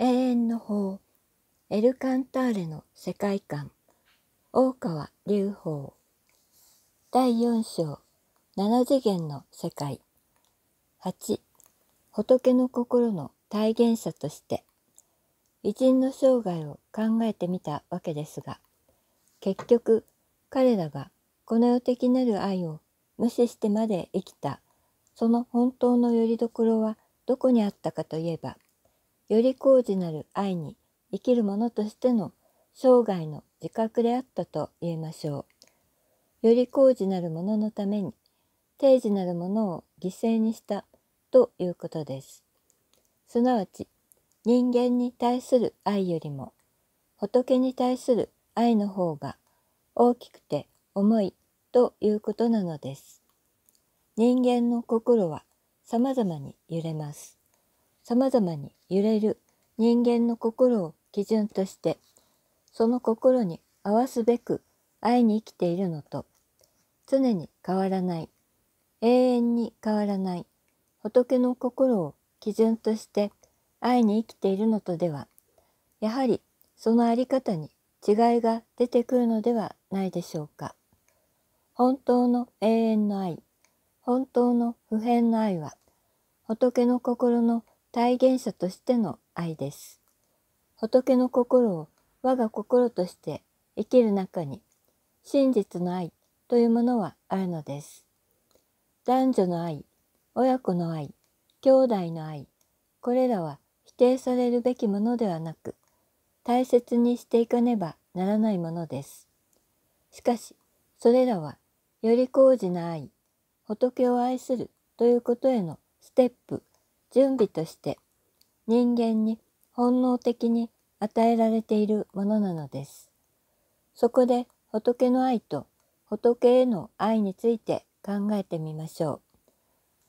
永遠の法エルカンターレの世界観大川隆法第4章7次元の世界8仏の心の体現者として偉人の生涯を考えてみたわけですが結局彼らがこの世的なる愛を無視してまで生きたその本当の拠り所はどこにあったかといえばより高次なる愛に生きるものとしての生涯の自覚であったと言えましょう。より高次なるもののために定時なるものを犠牲にしたということです。すなわち人間に対する愛よりも仏に対する愛の方が大きくて重いということなのです。人間の心は様々に揺れます。様々に揺れる人間の心を基準としてその心に合わすべく愛に生きているのと常に変わらない永遠に変わらない仏の心を基準として愛に生きているのとではやはりその在り方に違いが出てくるのではないでしょうか。本当の永遠の愛本当の普遍の愛は仏の心の体現者としての愛です。仏の心を我が心として生きる中に真実の愛というものはあるのです。男女の愛、親子の愛、兄弟の愛、これらは否定されるべきものではなく、大切にしていかねばならないものです。しかし、それらはより高次な愛、仏を愛するということへのステップ準備として人間に本能的に与えられているものなのです。そこで仏の愛と仏への愛について考えてみましょう。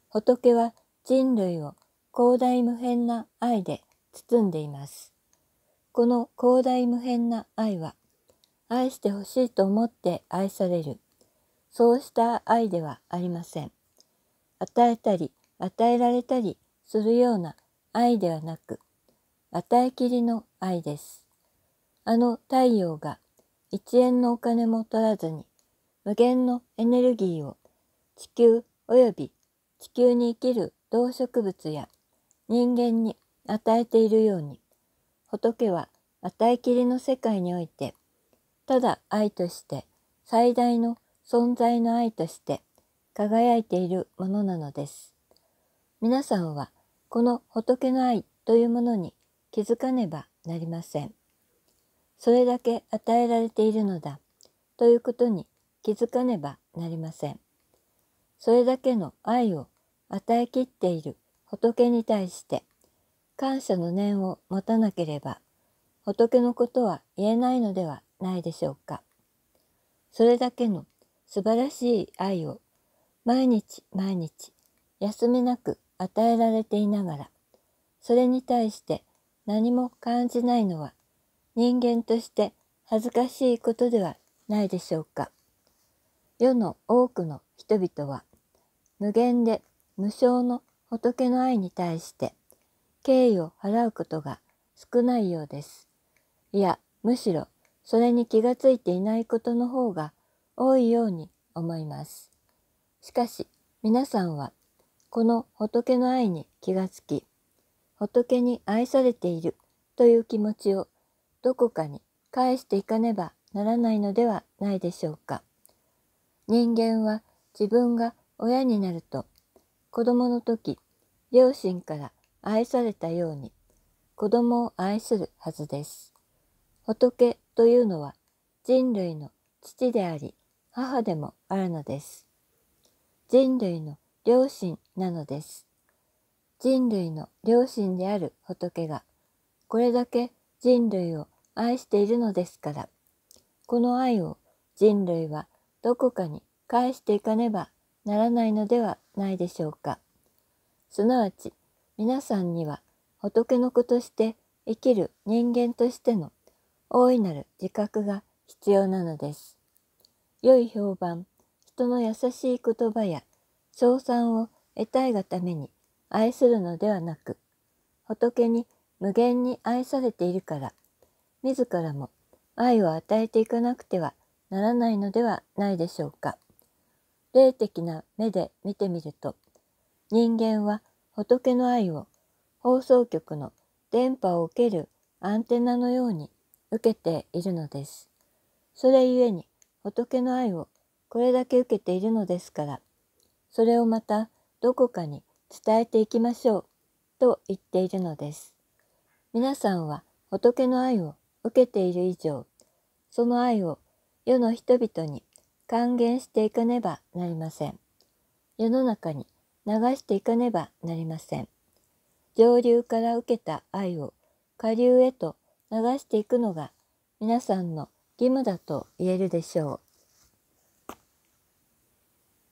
仏は人類を広大無辺な愛で包んでいます。この広大無辺な愛は愛してほしいと思って愛されるそうした愛ではありません。与えたり与えられたりするような愛ではなく、与えきりの愛です。あの太陽が一円のお金も取らずに無限のエネルギーを地球及び地球に生きる動植物や人間に与えているように仏は与えきりの世界においてただ愛として最大の存在の愛として輝いているものなのです。皆さんはこの仏の愛というものに気づかねばなりません。それだけ与えられているのだということに気づかねばなりません。それだけの愛を与えきっている仏に対して感謝の念を持たなければ仏のことは言えないのではないでしょうか。それだけの素晴らしい愛を毎日毎日休みなく与えられていながらそれに対して何も感じないのは人間として恥ずかしいことではないでしょうか世の多くの人々は無限で無償の仏の愛に対して敬意を払うことが少ないようですいやむしろそれに気がついていないことの方が多いように思いますしかし皆さんはこの仏の愛に気がつき仏に愛されているという気持ちをどこかに返していかねばならないのではないでしょうか。人間は自分が親になると子供の時両親から愛されたように子供を愛するはずです。仏というのは人類の父であり母でもあるのです。人類の良心なのです。人類の良心である仏がこれだけ人類を愛しているのですからこの愛を人類はどこかに返していかねばならないのではないでしょうか。すなわち皆さんには仏の子として生きる人間としての大いなる自覚が必要なのです。良い評判、人の優しい言葉や称賛を得たいがために愛するのではなく仏に無限に愛されているから自らも愛を与えていかなくてはならないのではないでしょうか。霊的な目で見てみると人間は仏の愛を放送局の電波を受けるアンテナのように受けているのです。それゆえに仏の愛をこれだけ受けているのですからそれをまたどこかに伝えていきましょうと言っているのです。皆さんは仏の愛を受けている以上、その愛を世の人々に還元していかねばなりません。世の中に流していかねばなりません。上流から受けた愛を下流へと流していくのが皆さんの義務だと言えるでしょう。